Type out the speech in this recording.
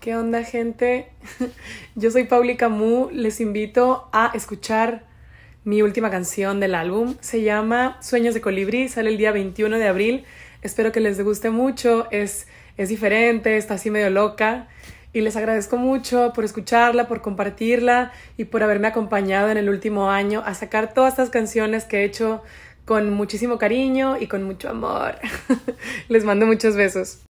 ¿Qué onda, gente? Yo soy Pauli Camu, Les invito a escuchar mi última canción del álbum. Se llama Sueños de Colibrí. Sale el día 21 de abril. Espero que les guste mucho. Es, es diferente, está así medio loca. Y les agradezco mucho por escucharla, por compartirla y por haberme acompañado en el último año a sacar todas estas canciones que he hecho con muchísimo cariño y con mucho amor. les mando muchos besos.